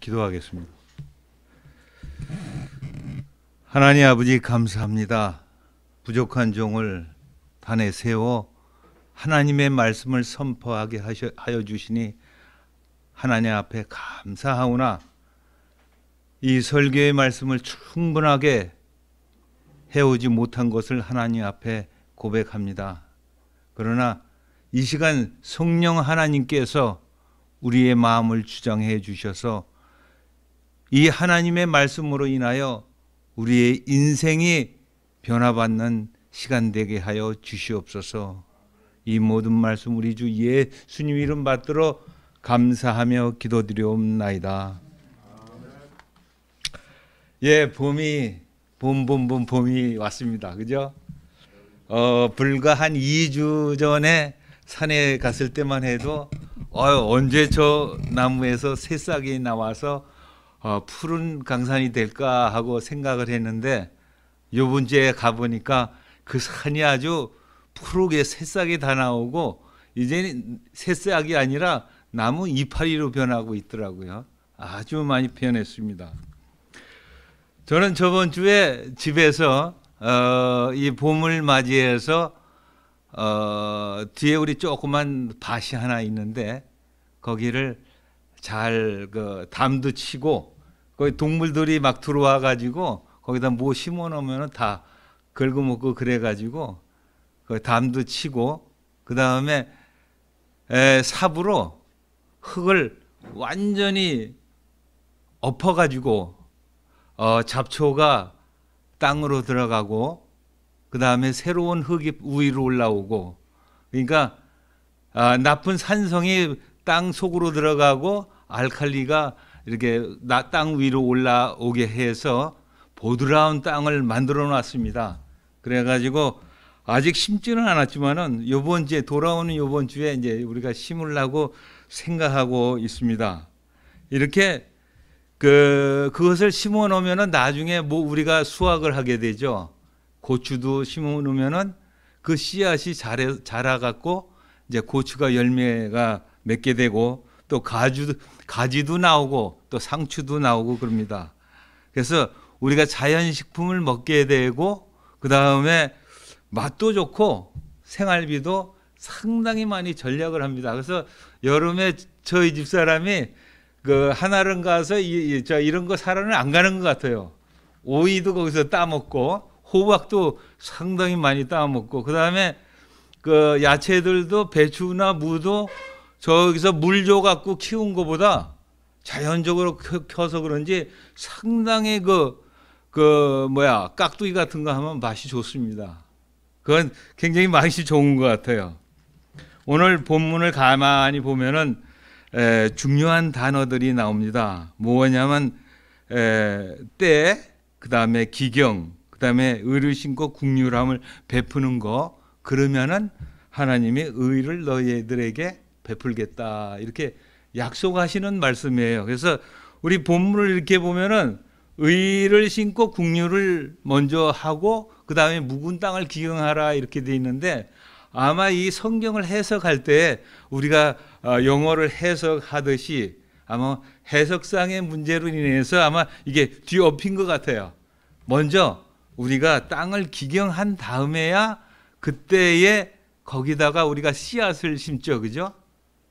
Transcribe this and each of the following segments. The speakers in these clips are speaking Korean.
기도하겠습니다. 하나님 아버지 감사합니다. 부족한 종을 단에 세워 하나님의 말씀을 선포하게 하여 주시니 하나님 앞에 감사하오나 이 설교의 말씀을 충분하게 해오지 못한 것을 하나님 앞에 고백합니다. 그러나 이 시간 성령 하나님께서 우리의 마음을 주장해 주셔서 이 하나님의 말씀으로 인하여 우리의 인생이 변화받는 시간 되게 하여 주시옵소서. 이 모든 말씀 우리 주 예수님 이름 받들어 감사하며 기도드려옵나이다. 예, 봄이 봄봄봄 봄이 왔습니다. 그죠? 어, 불과 한 2주 전에 산에 갔을 때만 해도 어, 언제 저 나무에서 새싹이 나와서 어, 푸른 강산이 될까 하고 생각을 했는데 요번 주에 가보니까 그 산이 아주 푸르게 새싹이 다 나오고 이제 는 새싹이 아니라 나무 이파리로 변하고 있더라고요. 아주 많이 변했습니다. 저는 저번 주에 집에서 어, 이 봄을 맞이해서 어, 뒤에 우리 조그만 밭이 하나 있는데 거기를 잘 그 담도 치고 거기 동물들이 막 들어와 가지고 거기다 뭐 심어 놓으면 다 긁어먹고 그래 가지고 그 담도 치고 그 다음에 삽으로 흙을 완전히 엎어 가지고 어, 잡초가 땅으로 들어가고 그 다음에 새로운 흙이 위로 올라오고 그러니까 아, 나쁜 산성이 땅 속으로 들어가고 알칼리가 이렇게 나 땅 위로 올라오게 해서 보드라운 땅을 만들어 놨습니다. 그래가지고 아직 심지는 않았지만은 요번 주에 돌아오는 요번 주에 이제 우리가 심으려고 생각하고 있습니다. 이렇게 그 그것을 심어 놓으면은 나중에 뭐 우리가 수확을 하게 되죠. 고추도 심어 놓으면은 그 씨앗이 자라 자라 갖고 이제 고추가 열매가 맺게 되고 또 가주 가지도 나오고 또 상추도 나오고 그럽니다. 그래서 우리가 자연식품을 먹게 되고 그 다음에 맛도 좋고 생활비도 상당히 많이 절약을 합니다. 그래서 여름에 저희 집 사람이 그 하나른 가서 이, 이, 저 이런 거 사러는 안 가는 것 같아요. 오이도 거기서 따먹고 호박도 상당히 많이 따먹고 그 다음에 그 야채들도 배추나 무도 저기서 물줘 갖고 키운 것보다 자연적으로 켜서 그런지 상당히 그, 그, 뭐야, 깍두기 같은 거 하면 맛이 좋습니다. 그건 굉장히 맛이 좋은 것 같아요. 오늘 본문을 가만히 보면은 에, 중요한 단어들이 나옵니다. 뭐냐면 에, 때, 그 다음에 기경, 그 다음에 의를 신고 국률함을 베푸는 거. 그러면은 하나님이 의를 너희들에게 베풀겠다 이렇게 약속하시는 말씀이에요. 그래서 우리 본문을 이렇게 보면은 의를 신고 국류를 먼저 하고 그 다음에 묵은 땅을 기경하라 이렇게 돼 있는데 아마 이 성경을 해석할 때 우리가 어, 영어를 해석하듯이 아마 해석상의 문제로 인해서 아마 이게 뒤엎인 것 같아요. 먼저 우리가 땅을 기경한 다음에야 그때에 거기다가 우리가 씨앗을 심죠, 그죠?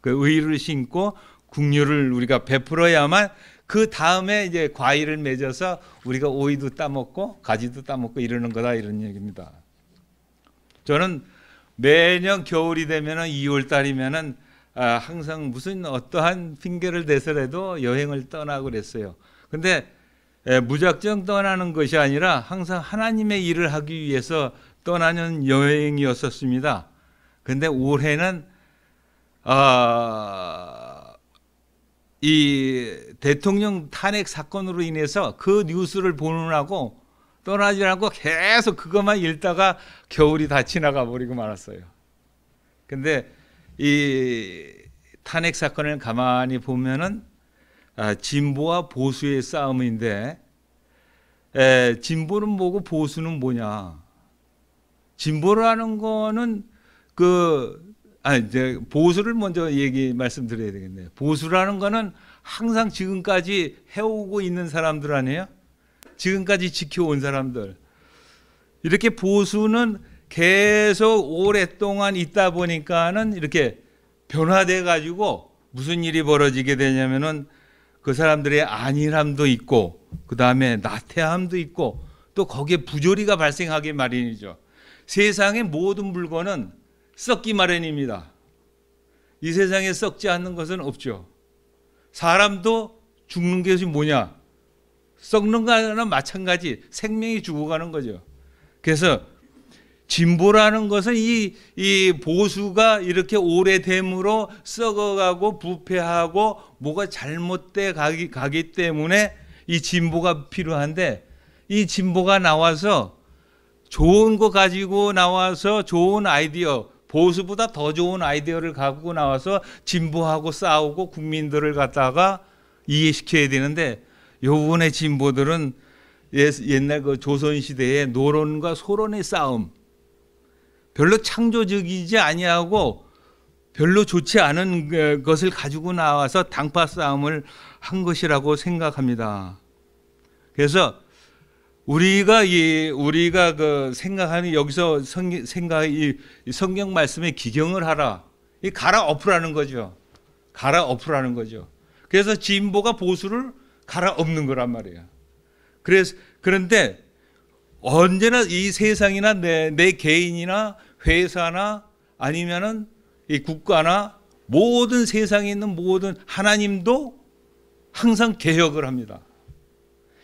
그 의를 심고 국류를 우리가 베풀어야만 그 다음에 이제 과일을 맺어서 우리가 오이도 따먹고 가지도 따먹고 이러는 거다 이런 얘기입니다. 저는 매년 겨울이 되면 2월 달이면은 아, 항상 무슨 어떠한 핑계를 대서라도 여행을 떠나고 그랬어요. 근데 에, 무작정 떠나는 것이 아니라 항상 하나님의 일을 하기 위해서 떠나는 여행이었었습니다. 근데 올해는 어, 이 대통령 탄핵 사건으로 인해서 그 뉴스를 보느라고 떠나지 않고 계속 그것만 읽다가 겨울이 다 지나가 버리고 말았어요. 근데 이 탄핵 사건을 가만히 보면은 아, 진보와 보수의 싸움인데 에, 진보는 뭐고 보수는 뭐냐? 진보라는 거는 그아 이제 보수를 먼저 얘기 말씀드려야 되겠네요. 보수라는 거는 항상 지금까지 해오고 있는 사람들 아니에요? 지금까지 지켜온 사람들. 이렇게 보수는 계속 오랫동안 있다 보니까는 이렇게 변화돼 가지고 무슨 일이 벌어지게 되냐면은 그 사람들의 안일함도 있고 그 다음에 나태함도 있고 또 거기에 부조리가 발생하게 마련이죠. 세상의 모든 물건은 썩기 마련입니다. 이 세상에 썩지 않는 것은 없죠. 사람도 죽는 것이 뭐냐? 썩는 거나 마찬가지 생명이 죽어가는 거죠. 그래서 진보라는 것은 이, 이 보수가 이렇게 오래됨으로 썩어가고 부패하고 뭐가 잘못돼 가기, 가기 때문에 이 진보가 필요한데 이 진보가 나와서 좋은 거 가지고 나와서 좋은 아이디어 보수보다 더 좋은 아이디어를 갖고 나와서 진보하고 싸우고 국민들을 갖다가 이해시켜야 되는데 요번에 진보들은 옛날 그 조선시대의 노론과 소론의 싸움 별로 창조적이지 아니하고 별로 좋지 않은 그 것을 가지고 나와서 당파 싸움을 한 것이라고 생각합니다. 그래서 우리가 이 우리가 그 생각하는 여기서 성, 생각 이 성경 말씀에 기경을 하라. 이 갈아엎으라는 거죠. 갈아엎으라는 거죠. 그래서 진보가 보수를 갈아엎는 거란 말이에 그래서 그런데 언제나 이 세상이나 내, 내 개인이나 회사나 아니면은 이 국가나 모든 세상에 있는 모든 하나님도 항상 개혁을 합니다.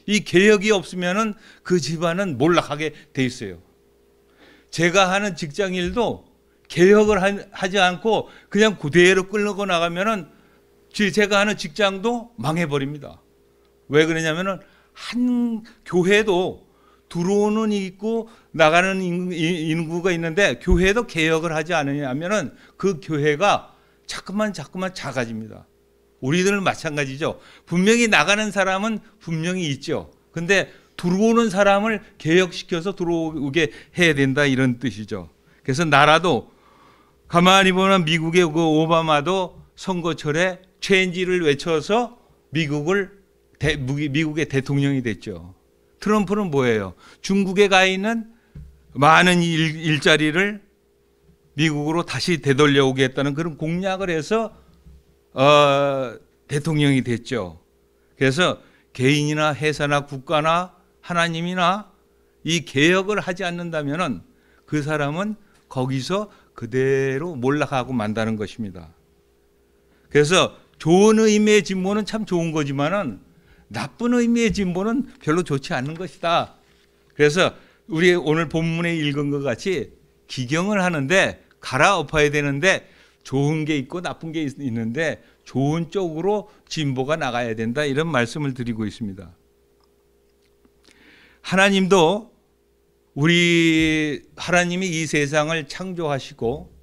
이 개혁이 없으면은 그 집안은 몰락하게 돼 있어요. 제가 하는 직장 일도 개혁을 하지 않고 그냥 그대로 끌고 나가면은 제가 하는 직장도 망해버립니다. 왜 그러냐면은 한 교회도 들어오는 있고 나가는 인구가 있는데 교회도 개혁을 하지 않으냐면은 그 교회가 자꾸만 자꾸만 작아집니다. 우리들은 마찬가지죠. 분명히 나가는 사람은 분명히 있죠. 근데 들어오는 사람을 개혁시켜서 들어오게 해야 된다 이런 뜻이죠. 그래서 나라도 가만히 보면 미국의 그 오바마도 선거철에 체인지를 외쳐서 미국을 대, 미국의 대통령이 됐죠. 트럼프는 뭐예요? 중국에 가 있는 많은 일, 일자리를 미국으로 다시 되돌려오겠다는 그런 공약을 해서 어, 대통령이 됐죠. 그래서 개인이나 회사나 국가나 하나님이나 이 개혁을 하지 않는다면그 사람은 거기서 그대로 몰락하고 만다는 것입니다. 그래서 좋은 의미의 진보는 참 좋은 거지만 나쁜 의미의 진보는 별로 좋지 않는 것이다. 그래서 우리 오늘 본문에 읽은 것 같이 기경을 하는데 갈아엎어야 되는데 좋은 게 있고 나쁜 게 있는데 좋은 쪽으로 진보가 나가야 된다 이런 말씀을 드리고 있습니다. 하나님도 우리 하나님이 이 세상을 창조하시고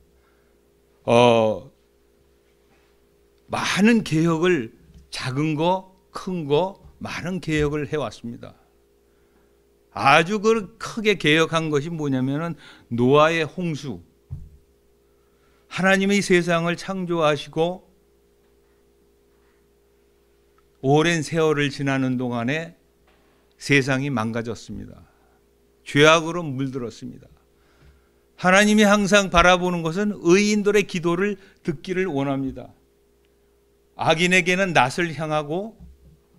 어 많은 개혁을 작은 거, 큰 거, 많은 개혁을 해왔습니다. 아주 그 크게 개혁한 것이 뭐냐면은 노아의 홍수, 하나님의 세상을 창조하시고 오랜 세월을 지나는 동안에 세상이 망가졌습니다. 죄악으로 물들었습니다. 하나님이 항상 바라보는 것은 의인들의 기도를 듣기를 원합니다. 악인에게는 낯을 향하고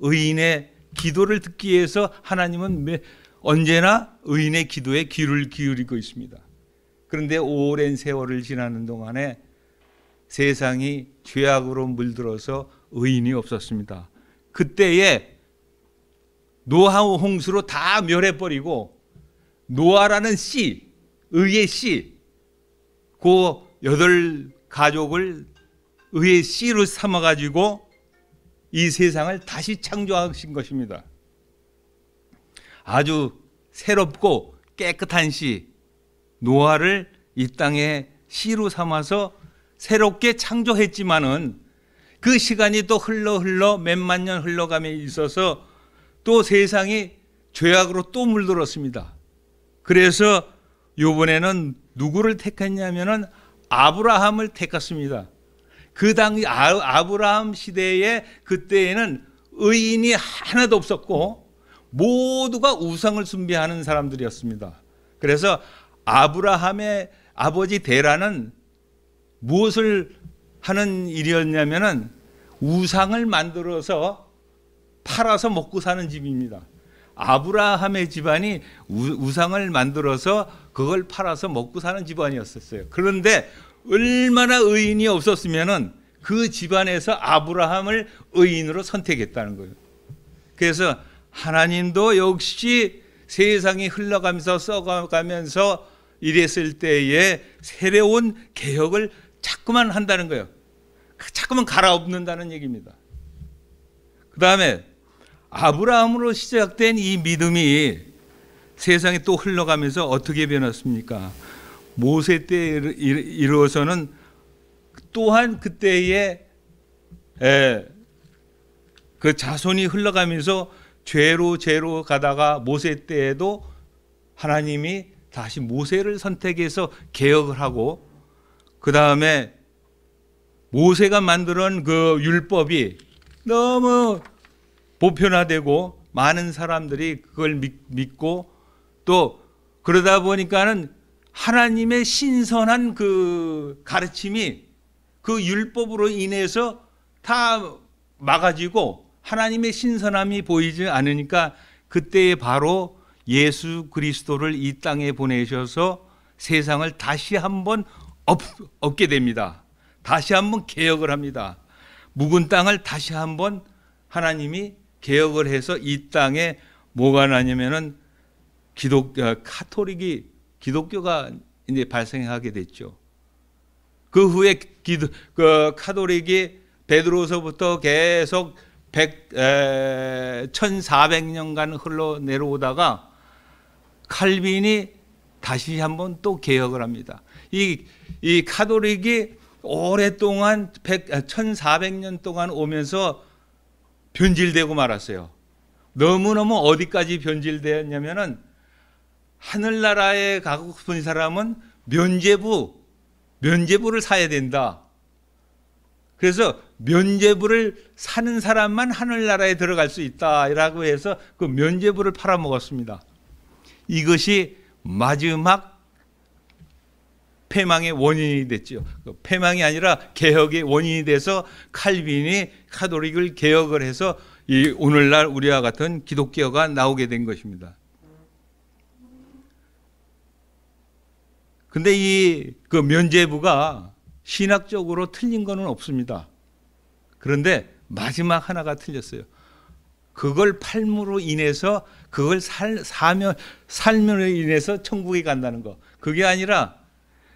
의인의 기도를 듣기 위해서 하나님은 언제나 의인의 기도에 귀를 기울이고 있습니다. 그런데 오랜 세월을 지나는 동안에 세상이 죄악으로 물들어서 의인이 없었습니다. 그때에 노하우 홍수로 다 멸해버리고 노아라는 씨, 의의 씨, 그 여덟 가족을 의의 씨로 삼아가지고 이 세상을 다시 창조하신 것입니다. 아주 새롭고 깨끗한 씨, 노아를 이 땅에 씨로 삼아서 새롭게 창조했지만은 그 시간이 또 흘러 흘러 몇만 년 흘러감에 있어서 또 세상이 죄악으로 또 물들었습니다. 그래서 요번에는 누구를 택했냐면은 아브라함을 택했습니다. 그 당시 아, 브라함 시대에 그때에는 의인이 하나도 없었고 모두가 우상을 숭배하는 사람들이었습니다. 그래서 아브라함의 아버지 데라는 무엇을 하는 일이었냐면은 우상을 만들어서 팔아서 먹고 사는 집입니다. 아브라함의 집안이 우, 상을 만들어서 그걸 팔아서 먹고 사는 집안이었었어요. 그런데 얼마나 의인이 없었으면은 그 집안에서 아브라함을 의인으로 선택했다는 거예요. 그래서 하나님도 역시 세상이 흘러가면서 써가면서 이랬을 때에 새로운 개혁을 자꾸만 한다는 거예요. 그 자꾸만 갈아엎는다는 얘기입니다. 그 다음에 아브라함으로 시작된 이 믿음이 세상에 또 흘러가면서 어떻게 변했습니까? 모세 때에 이루어서는 또한 그때 에, 예, 그 자손이 흘러가면서 죄로 죄로 가다가 모세 때에도 하나님이 다시 모세를 선택해서 개혁을 하고 그 다음에 모세가 만들은 그 율법이 너무 보편화되고 많은 사람들이 그걸 믿고 또 그러다 보니까는 하나님의 신선한 그 가르침이 그 율법으로 인해서 다 막아지고 하나님의 신선함이 보이지 않으니까 그때에 바로 예수 그리스도를 이 땅에 보내셔서 세상을 다시 한번 얻게 됩니다. 다시 한번 개혁을 합니다. 묵은 땅을 다시 한번 하나님이 개혁을 해서 이 땅에 뭐가 나냐면은 기독 어, 카톨릭이 기독교가 이제 발생하게 됐죠. 그 후에 기도, 그 카톨릭이 베드로서부터 계속 100, 에, 1400년간 흘러 내려오다가 칼빈이 다시 한번 또 개혁을 합니다. 이, 이 카톨릭이 오랫동안 100, 1400년 아, 동안 오면서 변질되고 말았어요. 너무너무 어디까지 변질되었냐면은 하늘나라에 가고 싶은 사람은 면제부, 면제부를 사야 된다. 그래서 면제부를 사는 사람만 하늘나라에 들어갈 수 있다라고 해서 그 면제부를 팔아먹었습니다. 이것이 마지막 패망의 원인이 됐죠. 그 패망이 아니라 개혁의 원인이 돼서 칼빈이 카톨릭을 개혁을 해서 이 오늘날 우리와 같은 기독교가 나오게 된 것입니다. 근데 이 그 면제부가 신학적으로 틀린 것은 없습니다. 그런데 마지막 하나가 틀렸어요. 그걸 팔므로 인해서 그걸 살, 사며살면으 인해서 천국에 간다는 거. 그게 아니라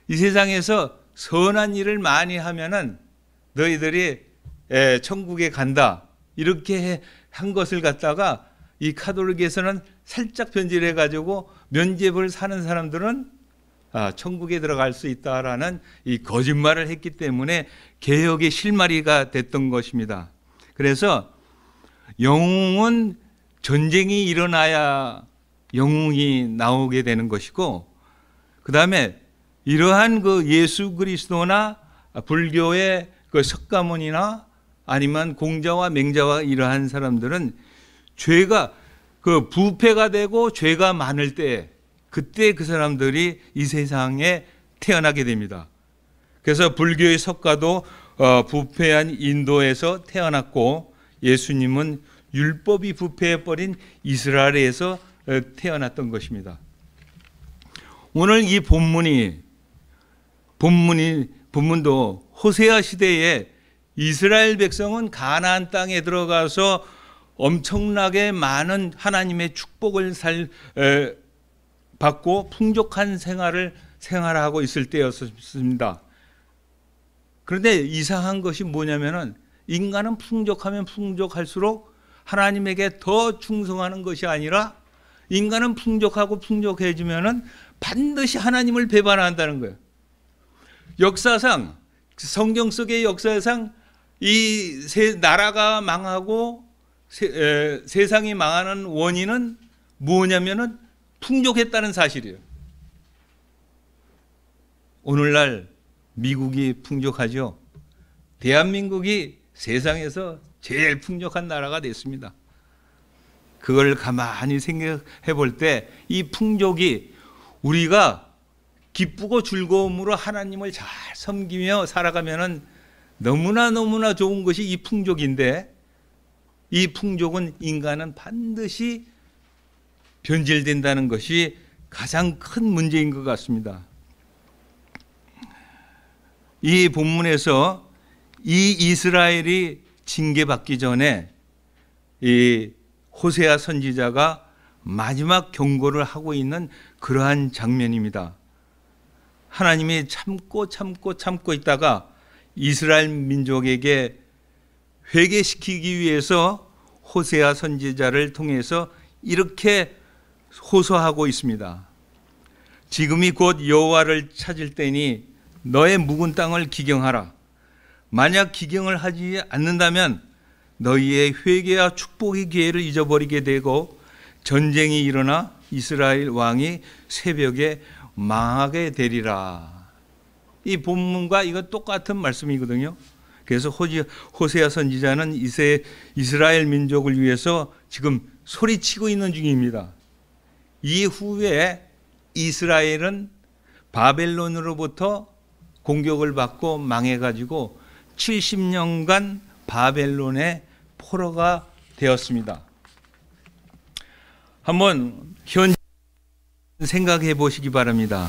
이 세상에서 선한 일을 많이 하면은 너희들이 에, 예, 천국에 간다. 이렇게 한 것을 갖다가 이 카톨릭에서는 살짝 변질해 가지고 면죄부를 사는 사람들은 아, 천국에 들어갈 수 있다라는 이 거짓말을 했기 때문에 개혁의 실마리가 됐던 것입니다. 그래서 영웅은 전쟁이 일어나야 영웅이 나오게 되는 것이고 그 다음에 이러한 그 예수 그리스도나 불교의 그 석가모니나 아니면 공자와 맹자와 이러한 사람들은 죄가 그 부패가 되고 죄가 많을 때 그때 그 사람들이 이 세상에 태어나게 됩니다. 그래서 불교의 석가도 어, 부패한 인도에서 태어났고 예수님은 율법이 부패해버린 이스라엘에서 어, 태어났던 것입니다. 오늘 이 본문이 본문이 본문도 호세아 시대에 이스라엘 백성은 가나안 땅에 들어가서 엄청나게 많은 하나님의 축복을 살 에, 받고 풍족한 생활을 생활하고 있을 때였습니다. 그런데 이상한 것이 뭐냐면은 인간은 풍족하면 풍족할수록 하나님에게 더 충성하는 것이 아니라 인간은 풍족하고 풍족해지면은 반드시 하나님을 배반한다는 거예요. 역사상 성경 속의 역사상 이 나라가 망하고 세, 에, 세상이 망하는 원인은 뭐냐면은 풍족했다는 사실이에요. 오늘날 미국이 풍족하죠. 대한민국이 세상에서 제일 풍족한 나라가 됐습니다. 그걸 가만히 생각해 볼 때 이 풍족이 우리가 기쁘고 즐거움으로 하나님을 잘 섬기며 살아가면 너무나 너무나 좋은 것이 이 풍족인데 이 풍족은 인간은 반드시 변질된다는 것이 가장 큰 문제인 것 같습니다. 이 본문에서 이 이스라엘이 징계받기 전에 이 호세아 선지자가 마지막 경고를 하고 있는 그러한 장면입니다. 하나님이 참고 참고 참고 있다가 이스라엘 민족에게 회개시키기 위해서 호세아 선지자를 통해서 이렇게 호소하고 있습니다. 지금이 곧 여호와를 찾을 때니 너의 묵은 땅을 기경하라. 만약 기경을 하지 않는다면 너희의 회개와 축복의 기회를 잊어버리게 되고 전쟁이 일어나 이스라엘 왕이 새벽에 망하게 되리라. 이 본문과 이거 똑같은 말씀이거든요. 그래서 호지, 호세아 선지자는 이세, 이스라엘 민족을 위해서 지금 소리치고 있는 중입니다. 이후에 이스라엘은 바벨론으로부터 공격을 받고 망해가지고 70년간 바벨론의 포로가 되었습니다. 한번 현 생각해 보시기 바랍니다.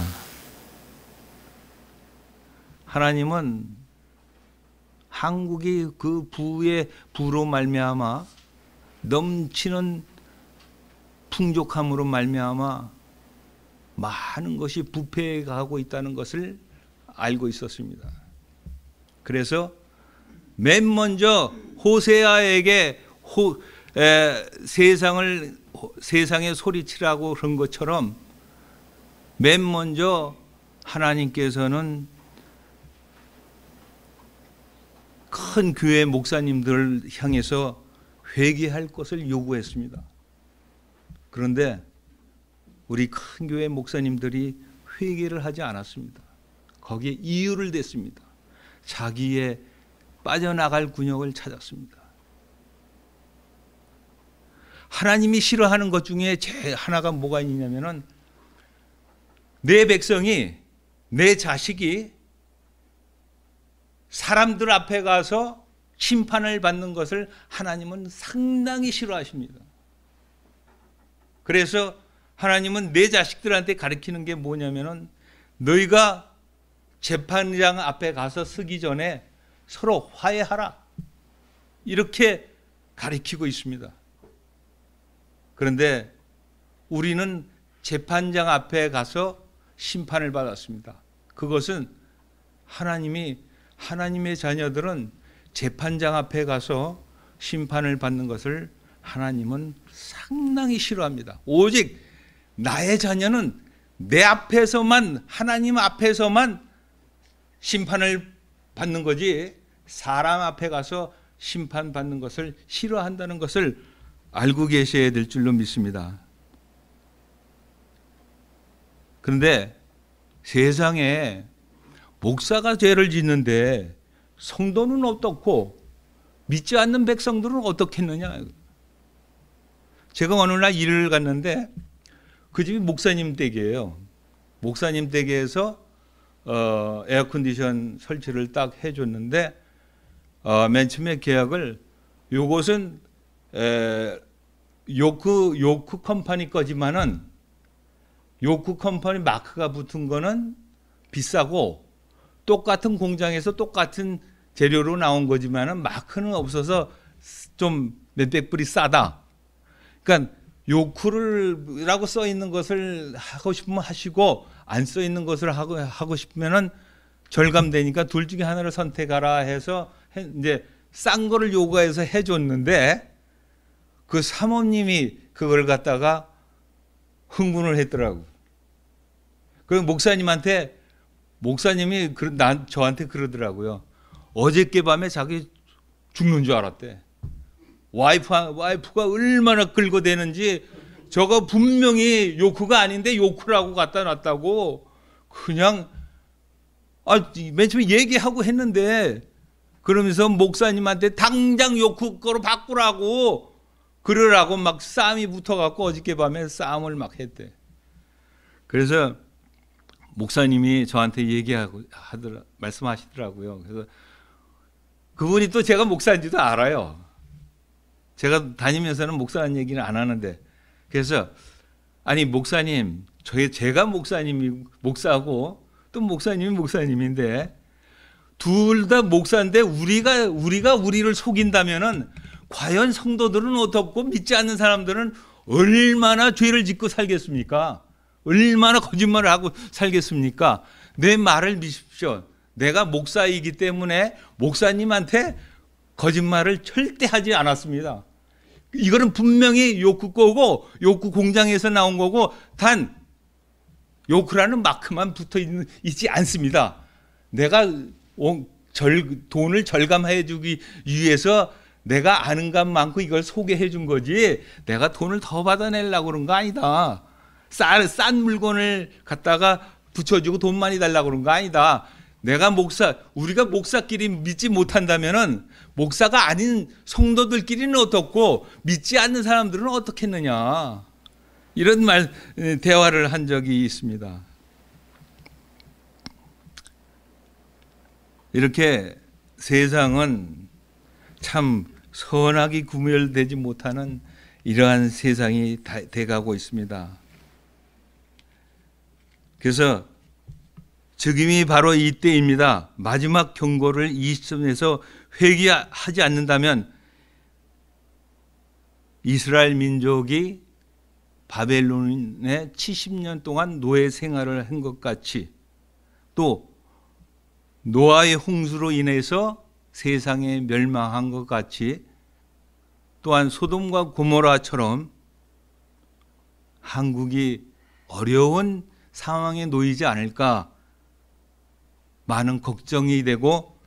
하나님은 한국이 그 부의 부로 말미암아 넘치는 풍족함으로 말미암아 많은 것이 부패해 가고 있다는 것을 알고 있었습니다. 그래서 맨 먼저 호세아에게 호, 에, 세상을 세상에 소리치라고 그런 것처럼 맨 먼저 하나님께서는 큰 교회 목사님들을 향해서 회개할 것을 요구했습니다. 그런데 우리 큰 교회 목사님들이 회개를 하지 않았습니다. 거기에 이유를 댔습니다. 자기의 빠져나갈 군역을 찾았습니다. 하나님이 싫어하는 것 중에 제 하나가 뭐가 있냐면은 내 백성이 내 자식이 사람들 앞에 가서 심판을 받는 것을 하나님은 상당히 싫어하십니다. 그래서 하나님은 내 자식들한테 가르치는 게 뭐냐면은 너희가 재판장 앞에 가서 쓰기 전에 서로 화해하라. 이렇게 가리키고 있습니다. 그런데 우리는 재판장 앞에 가서 심판을 받았습니다. 그것은 하나님이 하나님의 자녀들은 재판장 앞에 가서 심판을 받는 것을 하나님은 상당히 싫어합니다. 오직 나의 자녀는 내 앞에서만 하나님 앞에서만 심판을 받는 거지 사람 앞에 가서 심판받는 것을 싫어한다는 것을 알고 계셔야 될 줄로 믿습니다. 그런데 세상에 목사가 죄를 짓는데 성도는 어떻고 믿지 않는 백성들은 어떻겠느냐. 제가 어느 날 일을 갔는데 그 집이 목사님 댁이에요. 목사님 댁에서 어, 에어컨디션 설치를 딱 해줬는데 어, 맨 처음에 계약을 요것은 에, 요크 요크 컴퍼니 거지만은 요크 컴퍼니 마크가 붙은 거는 비싸고 똑같은 공장에서 똑같은 재료로 나온 거지만은 마크는 없어서 좀 몇백 불이 싸다. 그러니까 요크를라고 써 있는 것을 하고 싶으면 하시고 안써 있는 것을 하고 하고 싶으면은 절감되니까 둘 중에 하나를 선택하라 해서 해, 이제 싼 거를 요구해서 해줬는데 그 사모님이 그걸 갖다가 흥분을 했더라고. 그럼 목사님한테 목사님이 그, 난 저한테 그러더라고요. 어저께 밤에 자기 죽는 줄 알았대. 와이프 와이프가 얼마나 끌고 대는지 저거 분명히 요크가 아닌데 요크라고 갖다 놨다고 그냥 아, 맨 처음에 얘기하고 했는데 그러면서 목사님한테 당장 요크 거로 바꾸라고 그러라고 막 싸움이 붙어갖고 어저께 밤에 싸움을 막 했대. 그래서 목사님이 저한테 얘기하고 하더라 말씀하시더라고요. 그래서 그분이 또 제가 목사인지도 알아요. 제가 다니면서는 목사란 얘기는 안 하는데 그래서 아니 목사님, 저희 제가 목사님이 목사고 또 목사님이 목사님인데 둘 다 목사인데 우리가 우리가 우리를 속인다면은 과연 성도들은 어떻고 믿지 않는 사람들은 얼마나 죄를 짓고 살겠습니까? 얼마나 거짓말을 하고 살겠습니까? 내 말을 믿십시오. 내가 목사이기 때문에 목사님한테 거짓말을 절대 하지 않았습니다. 이거는 분명히 요크 거고 요크 공장에서 나온 거고 단 요크라는 마크만 붙어 있는, 있지 않습니다. 내가 절, 돈을 절감해 주기 위해서 내가 아는 것만큼 이걸 소개해 준 거지 내가 돈을 더 받아내려고 그런 거 아니다. 싼, 싼 물건을 갖다가 붙여주고 돈 많이 달라고 그런 거 아니다. 내가 목사, 우리가 목사끼리 믿지 못한다면은 목사가 아닌 성도들끼리는 어떻고 믿지 않는 사람들은 어떻겠느냐 이런 말 대화를 한 적이 있습니다. 이렇게 세상은 참 선악이 구별되지 못하는 이러한 세상이 돼가고 있습니다. 그래서 지금이 바로 이때입니다. 마지막 경고를 이시점에서 회귀하지 않는다면 이스라엘 민족이 바벨론의 70년 동안 노예 생활을 한 것 같이 또 노아의 홍수로 인해서 세상에 멸망한 것 같이 또한 소돔과 고모라처럼 한국이 어려운 상황에 놓이지 않을까 많은 걱정이 되고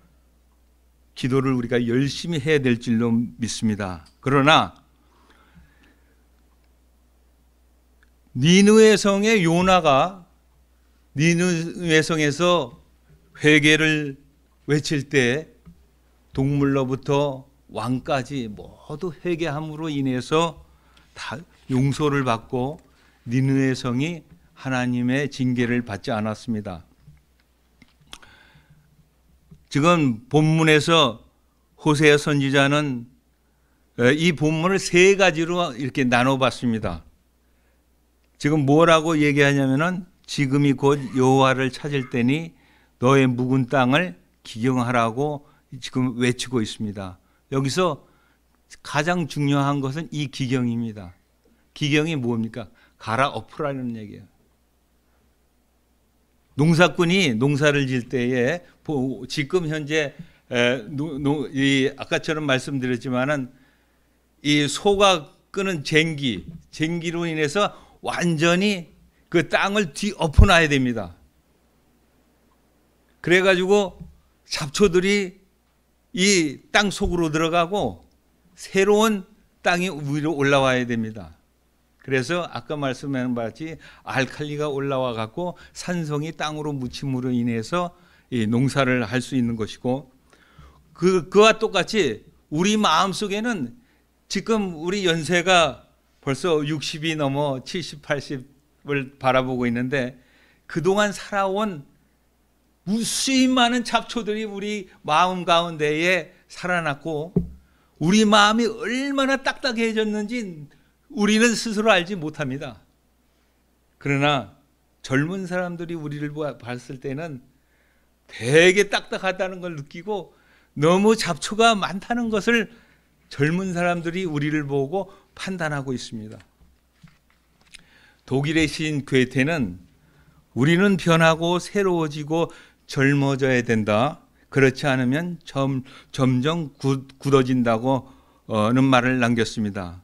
기도를 우리가 열심히 해야 될 줄로 믿습니다. 그러나 니누의 성의 요나가 니누의 성에서 회개를 외칠 때 동물로부터 왕까지 모두 회개함으로 인해서 다 용서를 받고 니누의 성이 하나님의 징계를 받지 않았습니다. 지금 본문에서 호세아 선지자는 이 본문을 세 가지로 이렇게 나눠봤습니다. 지금 뭐라고 얘기하냐면은 지금이 곧 여호와를 찾을 때니 너의 묵은 땅을 기경하라고 지금 외치고 있습니다. 여기서 가장 중요한 것은 이 기경입니다. 기경이 뭡니까? 가라 엎으라는 얘기예요. 농사꾼이 농사를 질 때에 지금 현재 이 아까처럼 말씀드렸지만은 이 소가 끄는 쟁기, 쟁기로 인해서 완전히 그 땅을 뒤엎어 놔야 됩니다. 그래가지고 잡초들이 이 땅 속으로 들어가고 새로운 땅이 위로 올라와야 됩니다. 그래서 아까 말씀한 하바 같이 알칼리가 올라와 갖고 산성이 땅으로 묻힘으로 인해서 이 농사를 할 수 있는 것이고 그 그와 똑같이 우리 마음 속에는 지금 우리 연세가 벌써 60이 넘어 70, 80을 바라보고 있는데 그동안 살아온 무수히 많은 잡초들이 우리 마음 가운데에 살아났고 우리 마음이 얼마나 딱딱해졌는지 우리는 스스로 알지 못합니다. 그러나 젊은 사람들이 우리를 봤을 때는 되게 딱딱하다는 걸 느끼고 너무 잡초가 많다는 것을 젊은 사람들이 우리를 보고 판단하고 있습니다. 독일의 시인 괴테는 우리는 변하고 새로워지고 젊어져야 된다. 그렇지 않으면 점, 점점 굳, 어진다고는 말을 남겼습니다.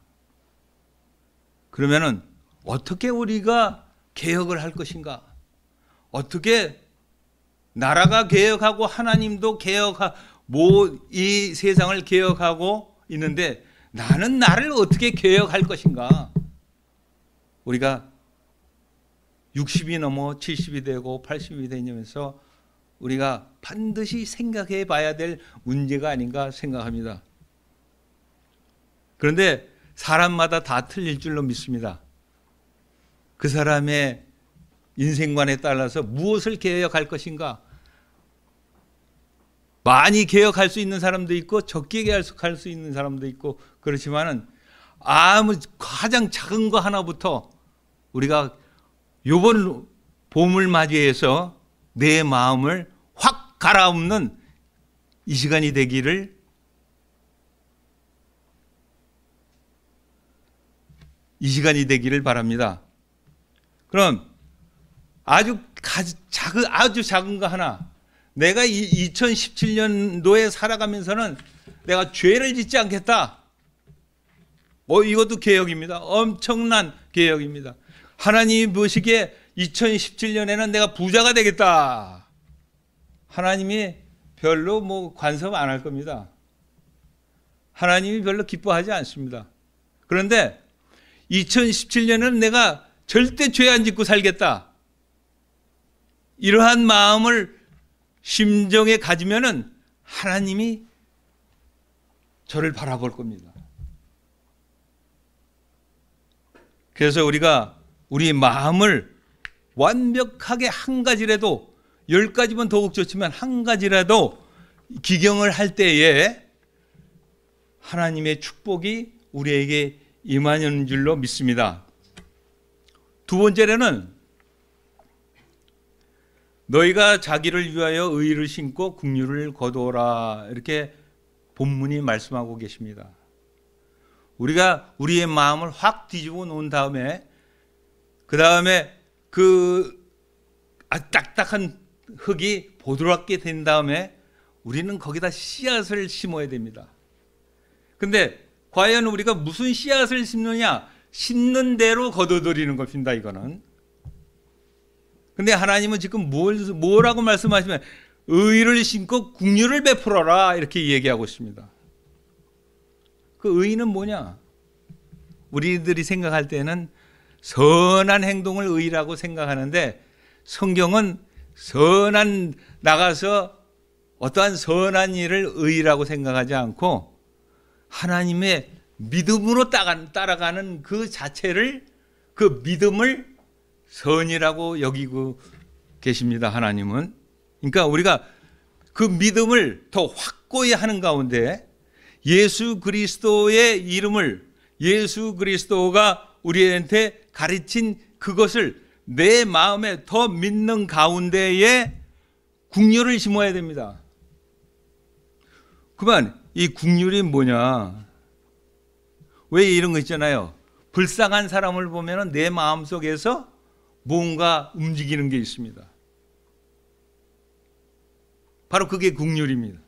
그러면은 어떻게 우리가 개혁을 할 것인가? 어떻게 나라가 개혁하고 하나님도 개혁하 뭐이 세상을 개혁하고 있는데 나는 나를 어떻게 개혁할 것인가? 우리가 60이 넘어 70이 되고 80이 되면서 우리가 반드시 생각해 봐야 될 문제가 아닌가 생각합니다. 그런데 사람마다 다 틀릴 줄로 믿습니다. 그 사람의 인생관에 따라서 무엇을 개혁할 것인가? 많이 개혁할 수 있는 사람도 있고 적게 개혁할 수 있는 사람도 있고 그렇지만은 아무 가장 작은 거 하나부터 우리가 요번 봄을 맞이해서 내 마음을 확 갈아엎는 이 시간이 되기를 이 시간이 되기를 바랍니다. 그럼 아주 작은 아주 작은 거 하나 내가 2017년도에 살아가면서는 내가 죄를 짓지 않겠다. 뭐 이것도 개혁입니다. 엄청난 개혁입니다. 하나님이 보시기에 2017년에는 내가 부자가 되겠다. 하나님이 별로 뭐 관섭 안 할 겁니다. 하나님이 별로 기뻐하지 않습니다. 그런데 2017년에는 내가 절대 죄 안 짓고 살겠다. 이러한 마음을 심정에 가지면은 하나님이 저를 바라볼 겁니다. 그래서 우리가 우리 마음을 완벽하게 한 가지라도 열 가지면 더욱 좋지만 한 가지라도 기경을 할 때에 하나님의 축복이 우리에게 임하는 줄로 믿습니다. 두 번째로는 너희가 자기를 위하여 의를 심고 국류를 거두라 이렇게 본문이 말씀하고 계십니다. 우리가 우리의 마음을 확 뒤집어 놓은 다음에 그 다음에 그 아, 딱딱한 흙이 보드랍게 된 다음에 우리는 거기다 씨앗을 심어야 됩니다. 근데 과연 우리가 무슨 씨앗을 심느냐? 심는 대로 거둬들이는 것입니다. 이거는. 근데 하나님은 지금 뭘, 뭐라고 말씀하시면 의를 심고 국류를 베풀어라 이렇게 얘기하고 있습니다. 그 의는 뭐냐? 우리들이 생각할 때는 선한 행동을 의라고 생각하는데 성경은 선한 나가서 어떠한 선한 일을 의라고 생각하지 않고 하나님의 믿음으로 따라가는 그 자체를 그 믿음을 선이라고 여기고 계십니다. 하나님은. 그러니까 우리가 그 믿음을 더 확고히 하는 가운데 예수 그리스도의 이름을 예수 그리스도가 우리한테 가르친 그것을 내 마음에 더 믿는 가운데에 국료를 심어야 됩니다. 그만 이 국률이 뭐냐? 왜 이런 거 있잖아요. 불쌍한 사람을 보면 내 마음 속에서 뭔가 움직이는 게 있습니다. 바로 그게 국률입니다.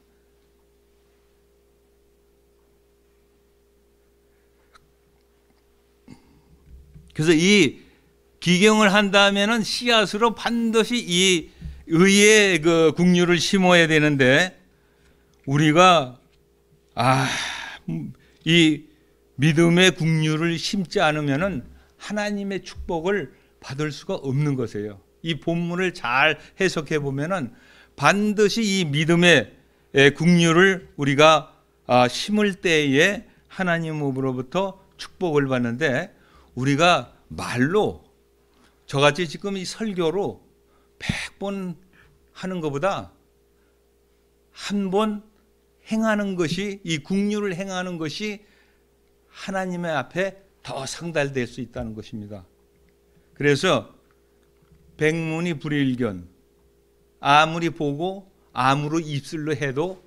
그래서 이 기경을 한다면은 씨앗으로 반드시 이 의의 그 국률을 심어야 되는데 우리가 아, 음, 이 믿음의 국류를 심지 않으면 하나님의 축복을 받을 수가 없는 것이에요. 이 본문을 잘 해석해 보면 반드시 이 믿음의 국률을 우리가 아, 심을 때에 하나님으로부터 축복을 받는데 우리가 말로 저같이 지금 이 설교로 100번 하는 것보다 한번 행하는 것이 이 국류를 행하는 것이 하나님의 앞에 더 상달될 수 있다는 것입니다. 그래서 백문이 불일견 아무리 보고 아무로 입술로 해도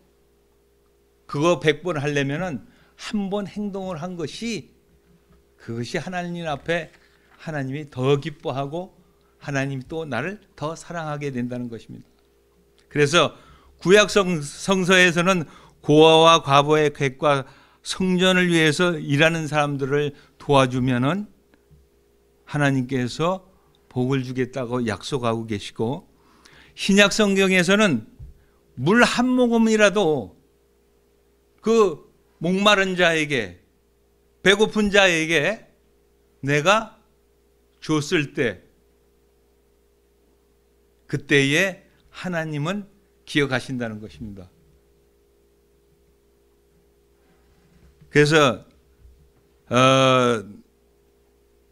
그거 1번 하려면은 한 번 행동을 한 것이 그것이 하나님 앞에 하나님이 더 기뻐하고 하나님이 또 나를 더 사랑하게 된다는 것입니다. 그래서 구약 성서에서는 고아와 과부의 객과 성전을 위해서 일하는 사람들을 도와주면은 하나님께서 복을 주겠다고 약속하고 계시고 신약 성경에서는 물 한 모금이라도 그 목마른 자에게 배고픈 자에게 내가 줬을 때 그때에 하나님은 기억하신다는 것입니다. 그래서 어,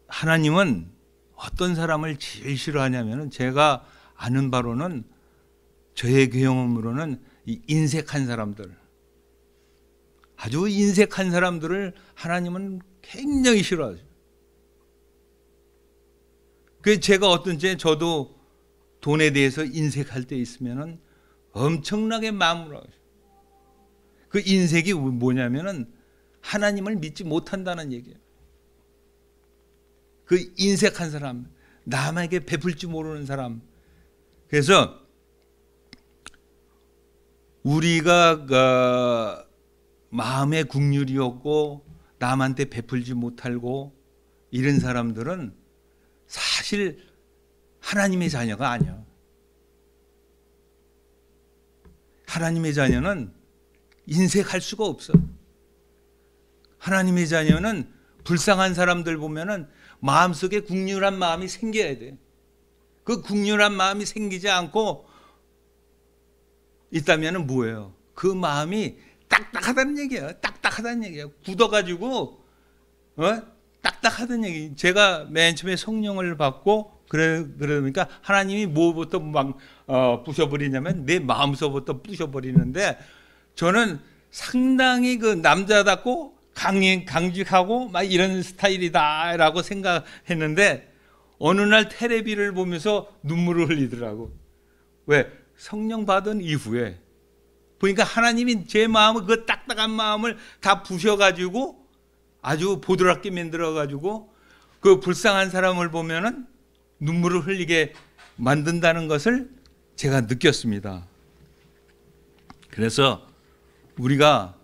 하나님은 어떤 사람을 제일 싫어하냐면 제가 아는 바로는 저의 경험으로는 인색한 사람들 아주 인색한 사람들을 하나님은 굉장히 싫어하죠. 그 제가 어떤지 저도 돈에 대해서 인색할 때 있으면은 엄청나게 마음으로 하죠. 그 인색이 뭐냐면은 하나님을 믿지 못한다는 얘기예요. 그 인색한 사람, 남에게 베풀 줄 모르는 사람. 그래서 우리가 그, 마음의 국률이 없고 남한테 베풀지 못하고 이런 사람들은 사실 하나님의 자녀가 아니야. 하나님의 자녀는 인색할 수가 없어. 하나님의 자녀는 불쌍한 사람들 보면은 마음속에 국률한 마음이 생겨야 돼. 그 국률한 마음이 생기지 않고 있다면은 뭐예요? 그 마음이 딱딱하다는 얘기예요. 딱딱하다는 얘기예요. 굳어가지고 어? 딱딱하다는 얘기. 제가 맨 처음에 성령을 받고 그래 그러니까 하나님이 뭐부터 막 어, 부셔버리냐면 내 마음서부터 부셔버리는데 저는 상당히 그 남자답고 강행, 강직하고 막 이런 스타일이다라고 생각했는데 어느 날 테레비를 보면서 눈물을 흘리더라고. 왜? 성령 받은 이후에 보니까 하나님이 제 마음을 그 딱딱한 마음을 다 부셔가지고 아주 보드랍게 만들어가지고 그 불쌍한 사람을 보면은 눈물을 흘리게 만든다는 것을 제가 느꼈습니다. 그래서 우리가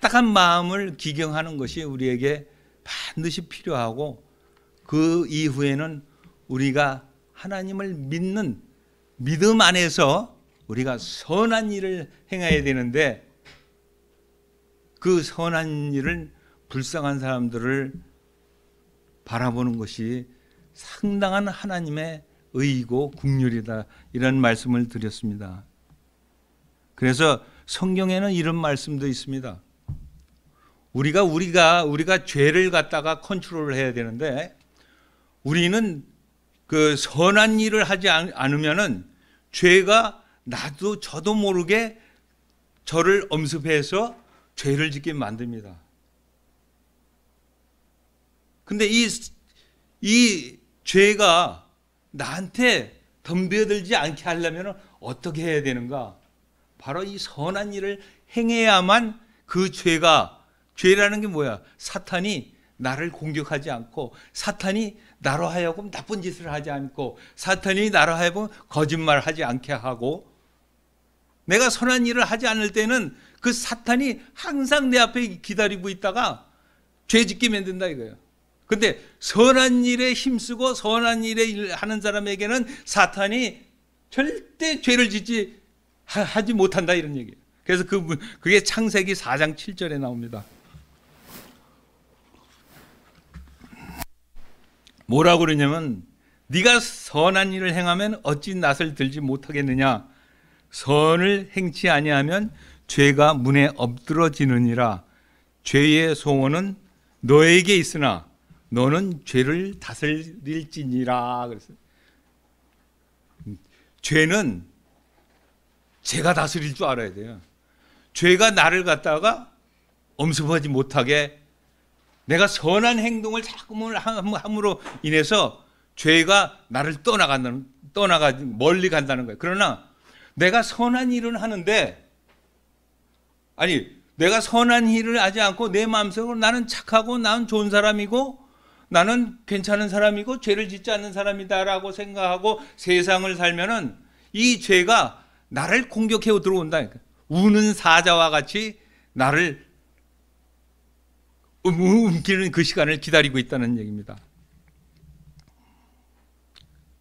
딱딱한 마음을 기경하는 것이 우리에게 반드시 필요하고 그 이후에는 우리가 하나님을 믿는 믿음 안에서 우리가 선한 일을 행해야 되는데 그 선한 일을 불쌍한 사람들을 바라보는 것이 상당한 하나님의 의이고 국률이다 이런 말씀을 드렸습니다. 그래서 성경에는 이런 말씀도 있습니다. 우리가 우리가 우리가 죄를 갖다가 컨트롤을 해야 되는데 우리는 그 선한 일을 하지 않으면은 죄가 나도 저도 모르게 저를 엄습해서 죄를 짓게 만듭니다. 근데 이, 이 죄가 나한테 덤벼들지 않게 하려면 어떻게 해야 되는가? 바로 이 선한 일을 행해야만 그 죄가 죄라는 게 뭐야? 사탄이 나를 공격하지 않고 사탄이 나로 하여금 나쁜 짓을 하지 않고 사탄이 나로 하여금 거짓말하지 않게 하고 내가 선한 일을 하지 않을 때는 그 사탄이 항상 내 앞에 기다리고 있다가 죄 짓게 만든다 이거예요. 근데 선한 일에 힘쓰고 선한 일에 하는 사람에게는 사탄이 절대 죄를 짓지 하지 못한다 이런 얘기예요. 그래서 그 그게 창세기 4장 7절에 나옵니다. 뭐라고 그러냐면 네가 선한 일을 행하면 어찌 낯을 들지 못하겠느냐 선을 행치 아니하면 죄가 문에 엎드러지느니라 죄의 소원은 너에게 있으나 너는 죄를 다스릴지니라 그랬어요. 죄는 제가 다스릴 줄 알아야 돼요. 죄가 나를 갖다가 엄습하지 못하게 내가 선한 행동을 자꾸 만 함으로 인해서 죄가 나를 떠나간다는 떠나가 멀리 간다는 거예요. 그러나 내가 선한 일은 하는데 아니 내가 선한 일을 하지 않고 내 마음속으로 나는 착하고 나는 좋은 사람이고 나는 괜찮은 사람이고 죄를 짓지 않는 사람이다라고 생각하고 세상을 살면은 이 죄가 나를 공격해 들어온다. 니까 우는 사자와 같이 나를 움기는그 시간을 기다리고 있다는 얘기입니다.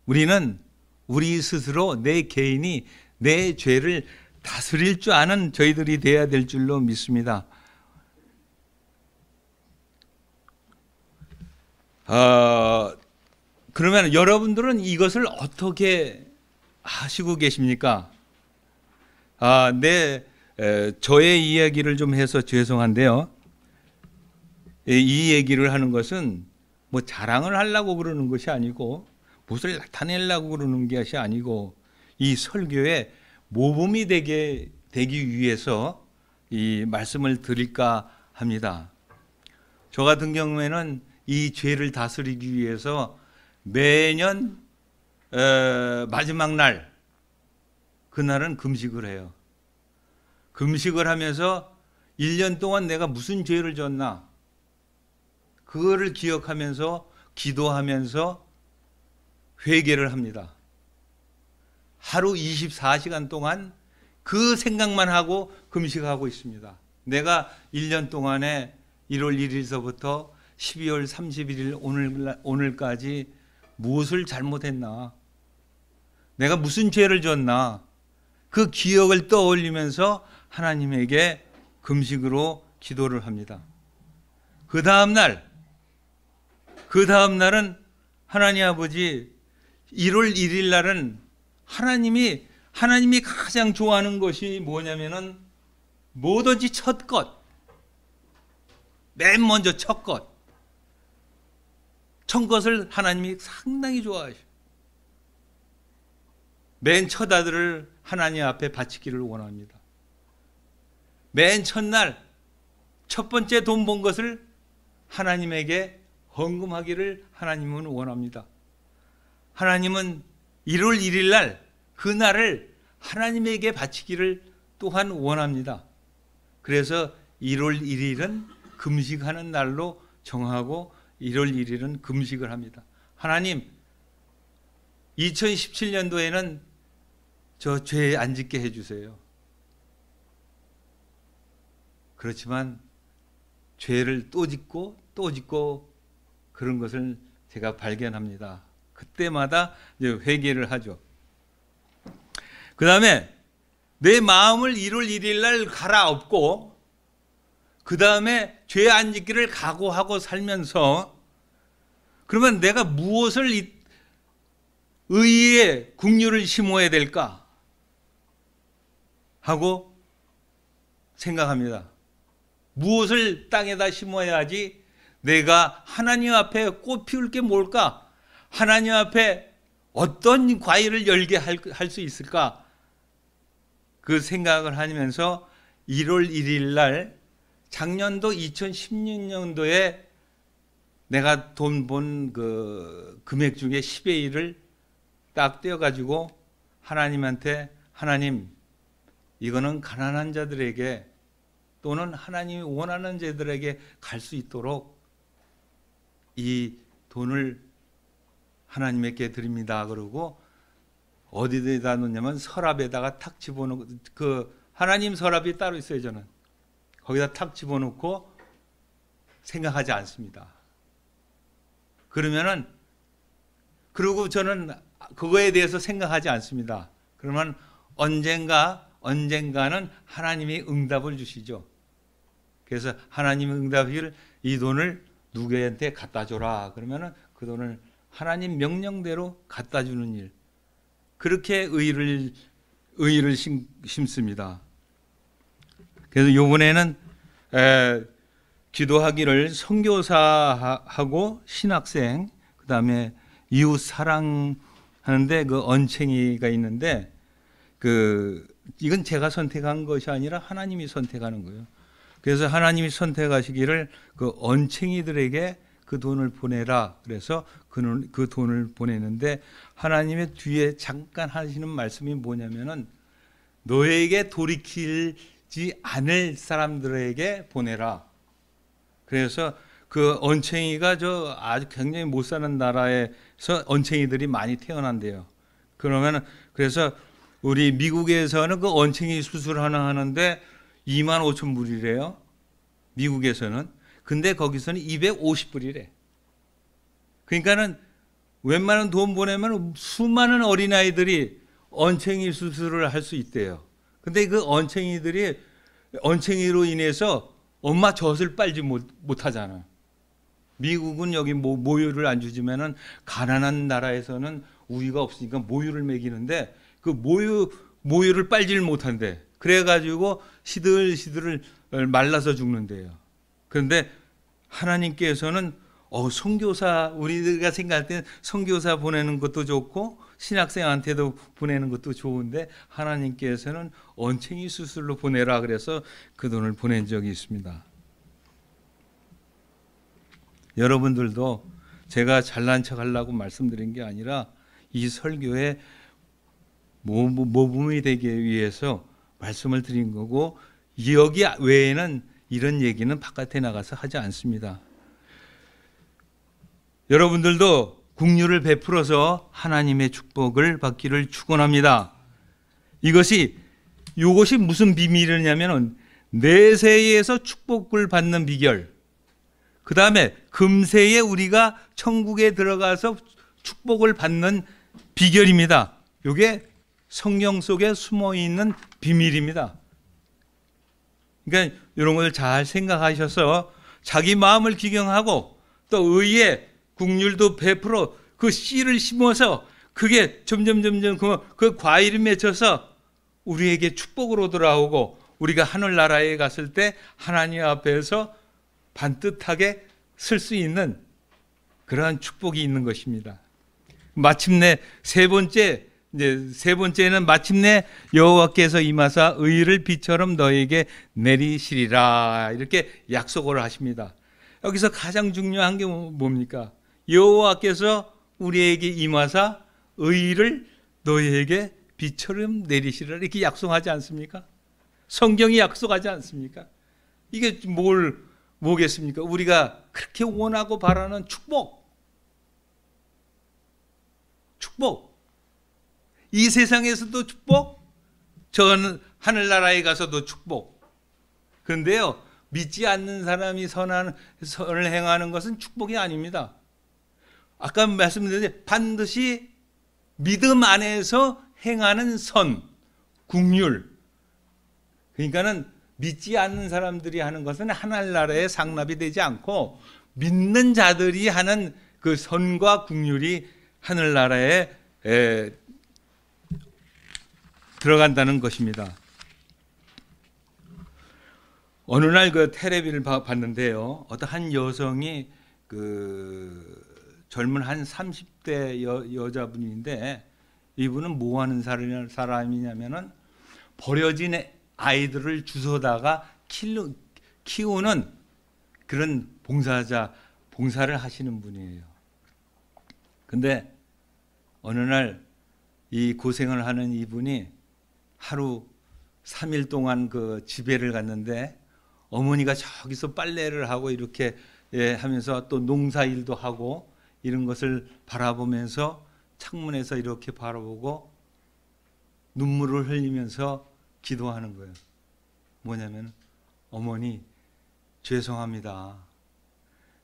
우리는 우리 스스로 내 개인이 내 죄를 다스릴 줄 아는 저희들이 돼야 될 줄로 믿습니다. 어, 그러면 여러분들은 이것을 어떻게 하시고 계십니까? 아, 내 네, 에, 저의 이야기를 좀 해서 죄송한데요. 예, 이 얘기를 하는 것은 뭐 자랑을 하려고 그러는 것이 아니고 무엇을 나타내려고 그러는 것이 아니고 이 설교의 모범이 되게 되기 위해서 이 말씀을 드릴까 합니다. 저 같은 경우에는 이 죄를 다스리기 위해서 매년 에, 어, 마지막 날 그날은 금식을 해요. 금식을 하면서 1년 동안 내가 무슨 죄를 졌나 그거를 기억하면서 기도하면서 회개를 합니다. 하루 24시간 동안 그 생각만 하고 금식하고 있습니다. 내가 1년 동안에 1월 1일서부터 12월 31일 오늘, 오늘까지 무엇을 잘못했나? 내가 무슨 죄를 졌나? 그 기억을 떠올리면서 하나님에게 금식으로 기도를 합니다. 그 다음날 그 다음 날은 하나님 아버지 1월 1일 날은 하나님이 하나님이 가장 좋아하는 것이 뭐냐면은 뭐든지 첫 것. 맨 먼저 첫 것. 첫 것을 하나님이 상당히 좋아하셔. 맨첫 아들을 하나님 앞에 바치기를 원합니다. 맨 첫날 첫 번째 돈 번 것을 하나님에게 헌금하기를 하나님은 원합니다. 하나님은 1월 1일 날 그날을 하나님에게 바치기를 또한 원합니다. 그래서 1월 1일은 금식하는 날로 정하고 1월 1일은 금식을 합니다. 하나님 2017년도에는 저 죄 안 짓게 해주세요. 그렇지만 죄를 또 짓고 또 짓고 그런 것을 제가 발견합니다. 그때마다 회개를 하죠. 그 다음에 내 마음을 1월 1일 날 갈아엎고 그 다음에 죄 안 짓기를 각오하고 살면서 그러면 내가 무엇을 의의에 국류를 심어야 될까 하고 생각합니다. 무엇을 땅에다 심어야지 내가 하나님 앞에 꽃 피울 게 뭘까? 하나님 앞에 어떤 과일을 열게 할 수 있을까? 그 생각을 하면서 1월 1일 날 작년도 2016년도에 내가 돈번그 금액 중에 10의 1을 딱 떼어가지고 하나님한테 하나님 이거는 가난한 자들에게 또는 하나님이 원하는 자들에게 갈 수 있도록 이 돈을 하나님께 드립니다. 그러고 어디에다 놓냐면 서랍에다가 탁 집어넣고 그 하나님 서랍이 따로 있어요 저는 거기다 탁 집어넣고 생각하지 않습니다. 그러면은 그리고 저는 그거에 대해서 생각하지 않습니다. 그러면 언젠가 언젠가는 하나님이 응답을 주시죠. 그래서 하나님의 응답을 이 돈을 누구한테 갖다 줘라 그러면은 그 돈을 하나님 명령대로 갖다 주는 일 그렇게 의를 의를 심습니다. 그래서 요번에는 에, 기도하기를 선교사하고 신학생 그다음에 이웃 사랑하는데 그 언챙이가 있는데 그 이건 제가 선택한 것이 아니라 하나님이 선택하는 거예요. 그래서 하나님이 선택하시기를 그 언챙이들에게 그 돈을 보내라. 그래서 그, 그 돈을 보내는데 하나님의 뒤에 잠깐 하시는 말씀이 뭐냐면은 너에게 돌이킬지 않을 사람들에게 보내라. 그래서 그 언챙이가 저 아주 굉장히 못 사는 나라에서 언챙이들이 많이 태어난대요. 그러면 그래서 우리 미국에서는 그 언챙이 수술 하나 하는데 2만 5천 불이래요. 미국에서는. 근데 거기서는 250불이래. 그러니까는 웬만한 돈 보내면 수많은 어린아이들이 언챙이 수술을 할 수 있대요. 근데 그 언챙이들이 언챙이로 인해서 엄마 젖을 빨지 못, 못 하잖아. 미국은 여기 모, 모유를 안 주지면은 가난한 나라에서는 우유가 없으니까 모유를 먹이는데 그 모유 모유를 빨지를 못한대. 그래가지고 시들시들을 말라서 죽는데요. 그런데 하나님께서는 어, 성교사 우리가 생각할 때는 성교사 보내는 것도 좋고 신학생한테도 보내는 것도 좋은데 하나님께서는 언챙이 수술로 보내라 그래서 그 돈을 보낸 적이 있습니다. 여러분들도 제가 잘난 척 하려고 말씀드린 게 아니라 이 설교의 모범이 되기 위해서 말씀을 드린 거고 여기 외에는 이런 얘기는 바깥에 나가서 하지 않습니다. 여러분들도 국류를 베풀어서 하나님의 축복을 받기를 축원합니다. 이것이 이것이 무슨 비밀이냐면은 내세에서 축복을 받는 비결. 그 다음에 금세에 우리가 천국에 들어가서 축복을 받는 비결입니다. 이게 성령 속에 숨어 있는 비밀입니다. 그러니까 이런 걸잘 생각하셔서 자기 마음을 기경하고 또 의에 국률도 베풀어 그 씨를 심어서 그게 점점 점점 그, 그 과일이 맺혀서 우리에게 축복으로 돌아오고 우리가 하늘나라에 갔을 때 하나님 앞에서 반듯하게 쓸 수 있는 그러한 축복이 있는 것입니다. 마침내 세 번째 이제 세 번째는 마침내 여호와께서 임하사 의를 비처럼 너에게 내리시리라 이렇게 약속을 하십니다. 여기서 가장 중요한 게 뭡니까? 여호와께서 우리에게 임하사 의를 너에게 비처럼 내리시라 리 이렇게 약속하지 않습니까? 성경이 약속하지 않습니까? 이게 뭘 뭐겠습니까? 우리가 그렇게 원하고 바라는 축복. 축복. 이 세상에서도 축복, 저 하늘나라에 가서도 축복. 그런데요, 믿지 않는 사람이 선한, 선을 행하는 것은 축복이 아닙니다. 아까 말씀드렸는데 반드시 믿음 안에서 행하는 선, 국률. 그러니까는 믿지 않는 사람들이 하는 것은 하늘나라에 상납이 되지 않고 믿는 자들이 하는 그 선과 국률이 하늘나라에 에, 들어간다는 것입니다. 어느 날그 테레비를 봤는데요. 어떤 한 여성이 그 젊은 한 30대 여, 여자분인데 이분은 뭐 하는 사람이냐면은 버려진 아이들을 주워다가 키우, 키우는 그런 봉사자 봉사를 하시는 분이에요. 근데 어느 날 이 고생을 하는 이분이 하루 3일 동안 그지배를 갔는데 어머니가 저기서 빨래를 하고 이렇게 예, 하면서 또 농사 일도 하고 이런 것을 바라보면서 창문에서 이렇게 바라보고 눈물을 흘리면서 기도하는 거예요. 뭐냐면 어머니 죄송합니다.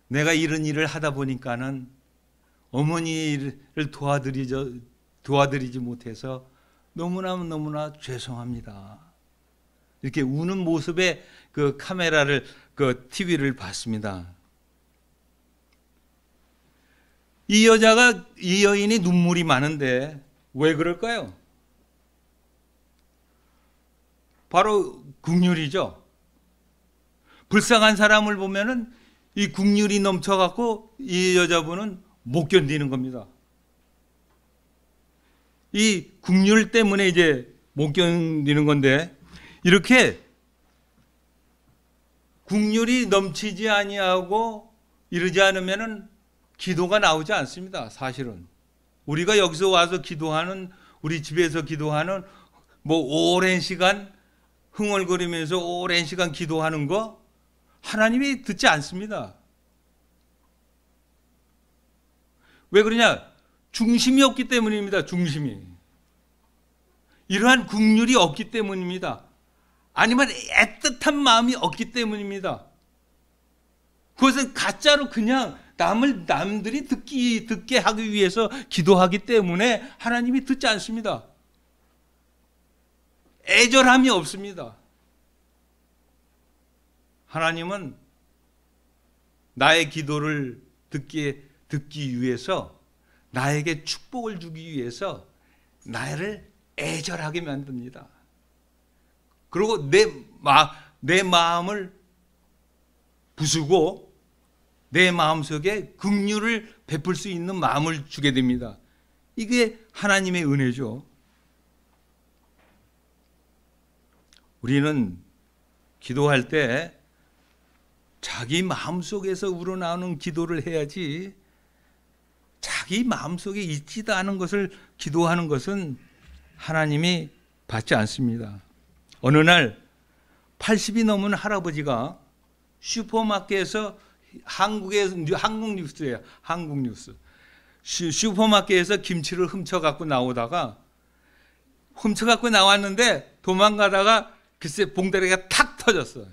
내가 이런 일을 하다 보니까는 어머니를 도와드리죠, 도와드리지 못해서 너무나 너무나 죄송합니다. 이렇게 우는 모습에 그 카메라를 그 TV를 봤습니다. 이 여자가 이 여인이 눈물이 많은데 왜 그럴까요? 바로 국률이죠. 불쌍한 사람을 보면은 이 국률이 넘쳐갖고 이 여자분은 못 견디는 겁니다. 이 국률 때문에 이제 못 견디는 건데 이렇게 국률이 넘치지 아니하고 이러지 않으면은 기도가 나오지 않습니다. 사실은 우리가 여기서 와서 기도하는 우리 집에서 기도하는 뭐 오랜 시간 흥얼거리면서 오랜 시간 기도하는 거 하나님이 듣지 않습니다. 왜 그러냐? 중심이 없기 때문입니다. 중심이. 이러한 국률이 없기 때문입니다. 아니면 애틋한 마음이 없기 때문입니다. 그것은 가짜로 그냥 남을 남들이 듣기 듣게 하기 위해서 기도하기 때문에 하나님이 듣지 않습니다. 애절함이 없습니다. 하나님은 나의 기도를 듣기 듣기 위해서 나에게 축복을 주기 위해서 나를 애절하게 만듭니다. 그리고 내, 마, 내 마음을 부수고 내 마음속에 긍휼을 베풀 수 있는 마음을 주게 됩니다. 이게 하나님의 은혜죠. 우리는 기도할 때 자기 마음속에서 우러나오는 기도를 해야지 자기 마음속에 있지도 않은 것을 기도하는 것은 하나님이 받지 않습니다. 어느 날 80이 넘은 할아버지가 슈퍼마켓에서 한국의 한국 뉴스예요. 한국 뉴스. 슈퍼마켓에서 김치를 훔쳐 갖고 나오다가 훔쳐 갖고 나왔는데 도망가다가 글쎄 봉다리가 탁 터졌어요.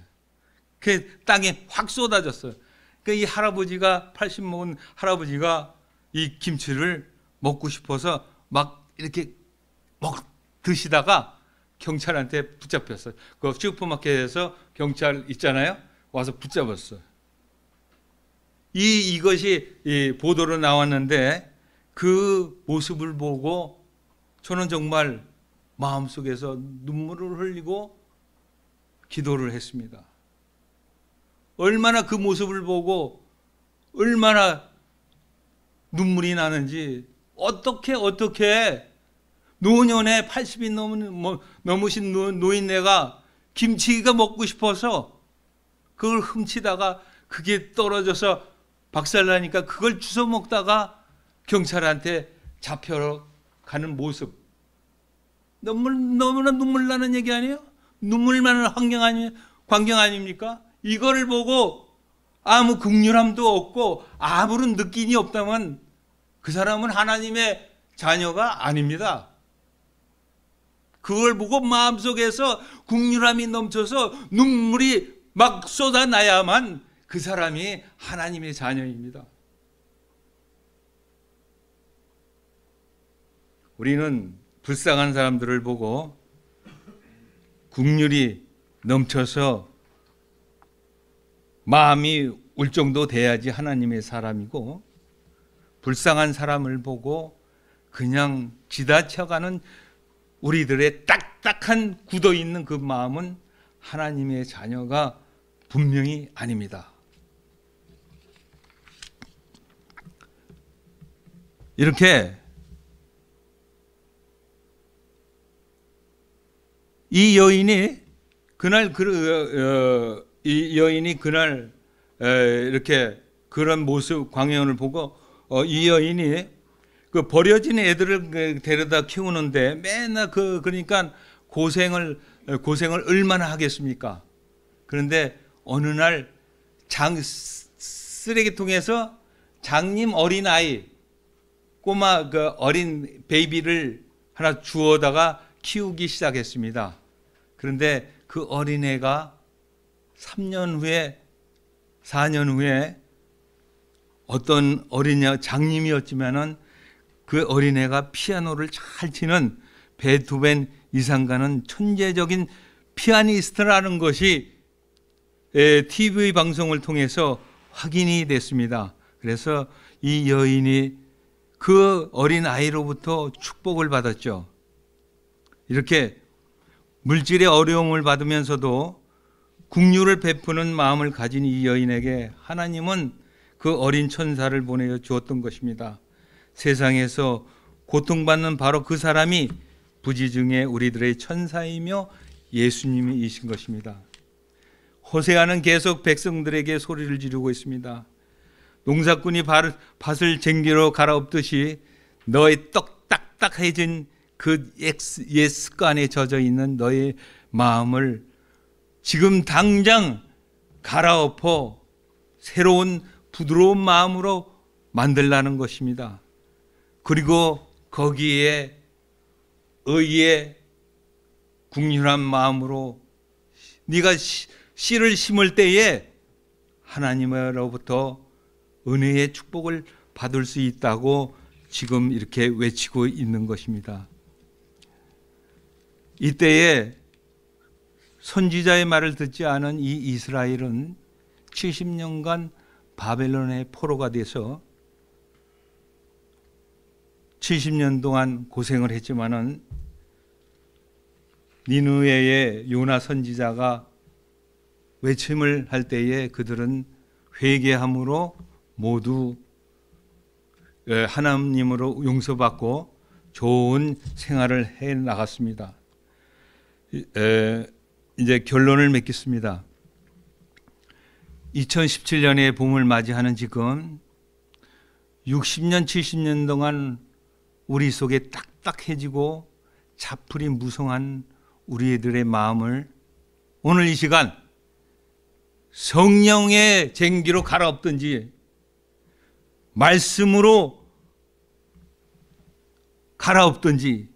그 땅에 확 쏟아졌어요. 그이 그러니까 할아버지가 80 먹은 할아버지가 이 김치를 먹고 싶어서 막 이렇게 먹 드시다가 경찰한테 붙잡혔어요. 그 슈퍼마켓에서 경찰 있잖아요. 와서 붙잡았어요. 이 이것이 이 보도로 나왔는데 그 모습을 보고 저는 정말 마음속에서 눈물을 흘리고 기도를 했습니다. 얼마나 그 모습을 보고 얼마나 눈물이 나는지 어떻게 어떻게 노년에 80이 넘은, 뭐, 넘으신 노인네가 김치가 먹고 싶어서 그걸 훔치다가 그게 떨어져서 박살나니까 그걸 주워 먹다가 경찰한테 잡혀가는 모습. 너무, 너무나 눈물 나는 얘기 아니에요? 눈물 만은 환경 아니, 광경 아닙니까? 이거를 보고 아무 극률함도 없고 아무런 느낌이 없다면 그 사람은 하나님의 자녀가 아닙니다. 그걸 보고 마음속에서 국률함이 넘쳐서 눈물이 막 쏟아나야만 그 사람이 하나님의 자녀입니다. 우리는 불쌍한 사람들을 보고 국률이 넘쳐서 마음이 울 정도 돼야지 하나님의 사람이고 불쌍한 사람을 보고 그냥 지나쳐가는 우리들의 딱딱한 굳어 있는 그 마음은 하나님의 자녀가 분명히 아닙니다. 이렇게 이 여인이 그날 그, 어, 어, 이 여인이 그날 이렇게 그런 모습 광연을 보고 어, 이 여인이 그 버려진 애들을 그 데려다 키우는데 맨날 그 그러니까 고생을 고생을 얼마나 하겠습니까? 그런데 어느 날장 쓰레기통에서 장님 어린 아이 꼬마 그 어린 베이비를 하나 주워다가 키우기 시작했습니다. 그런데 그 어린애가 3년 후에 4년 후에 어떤 어린애 장님이었지만은 그 어린애가 피아노를 잘 치는 베토벤 이상가는 천재적인 피아니스트라는 것이 TV 예, 방송을 통해서 확인이 됐습니다. 그래서 이 여인이 그 어린 아이로부터 축복을 받았죠. 이렇게 물질의 어려움을 받으면서도 국유를 베푸는 마음을 가진 이 여인에게 하나님은 그 어린 천사를 보내어 주었던 것입니다. 세상에서 고통받는 바로 그 사람이 부지 중에 우리들의 천사이며 예수님이신 것입니다. 호세아는 계속 백성들에게 소리를 지르고 있습니다. 농사꾼이 밭을 쟁기로 갈아엎듯이 너의 떡딱딱해진 그옛 습관에 젖어 있는 너의 마음을 지금 당장 갈아엎어 새로운 부드러운 마음으로 만들라는 것입니다. 그리고 거기에 의의 국률한 마음으로 네가 씨를 심을 때에 하나님으로부터 은혜의 축복을 받을 수 있다고 지금 이렇게 외치고 있는 것입니다. 이때에 선지자의 말을 듣지 않은 이 이스라엘은 70년간 바벨론의 포로가 돼서 70년 동안 고생을 했지만은 니누에의 요나 선지자가 외침을 할 때에 그들은 회개함으로 모두 예, 하나님으로 용서받고 좋은 생활을 해 나갔습니다. 이제 결론을 맺겠습니다. 2 0 1 7년에 봄을 맞이하는 지금 60년, 70년 동안 우리 속에 딱딱해지고 자풀이 무성한 우리들의 애 마음을 오늘 이 시간 성령의 쟁기로 갈아엎든지 말씀으로 갈아엎든지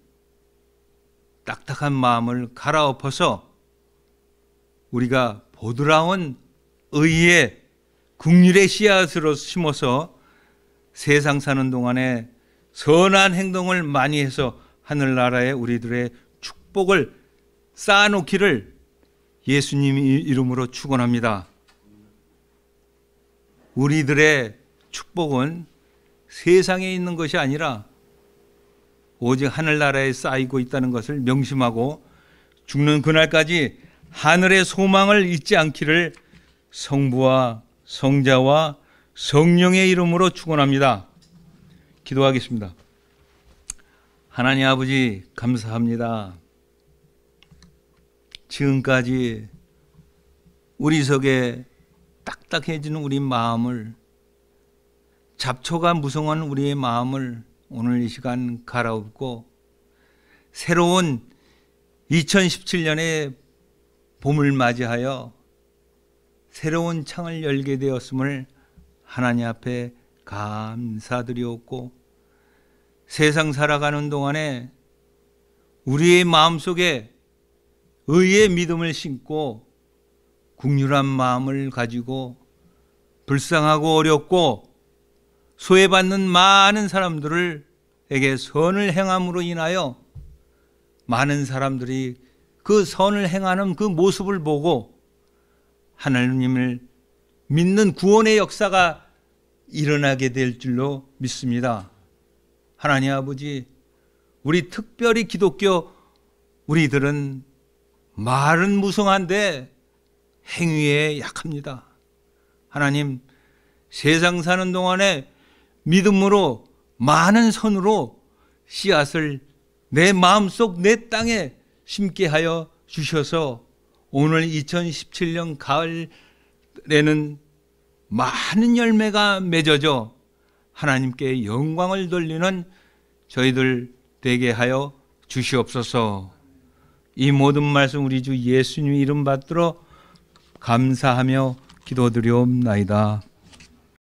딱딱한 마음을 갈아엎어서 우리가 보드라운 의의 국률의 씨앗으로 심어서 세상 사는 동안에 선한 행동을 많이 해서 하늘나라에 우리들의 축복을 쌓아놓기를 예수님 이름으로 축원합니다. 우리들의 축복은 세상에 있는 것이 아니라 오직 하늘나라에 쌓이고 있다는 것을 명심하고 죽는 그날까지 하늘의 소망을 잊지 않기를 성부와 성자와 성령의 이름으로 축원합니다. 기도하겠습니다. 하나님 아버지 감사합니다. 지금까지 우리 속에 딱딱해지는 우리 마음을 잡초가 무성한 우리의 마음을 오늘 이 시간 갈아엎고 새로운 2017년의 봄을 맞이하여 새로운 창을 열게 되었음을 하나님 앞에 감사드리옵고 세상 살아가는 동안에 우리의 마음속에 의의 믿음을 심고 국률한 마음을 가지고 불쌍하고 어렵고 소외받는 많은 사람들 에게 선을 행함으로 인하여 많은 사람들이 그 선을 행하는 그 모습을 보고 하나님을 믿는 구원의 역사가 일어나게 될 줄로 믿습니다. 하나님 아버지, 우리 특별히 기독교 우리들은 말은 무성한데 행위에 약합니다. 하나님, 세상 사는 동안에 믿음으로 많은 선으로 씨앗을 내 마음속 내 땅에 심게 하여 주셔서 오늘 2017년 가을에는 많은 열매가 맺어져 하나님께 영광을 돌리는 저희들 되게 하여 주시옵소서. 이 모든 말씀 우리 주 예수님 이름 받들어 감사하며 기도드리옵나이다.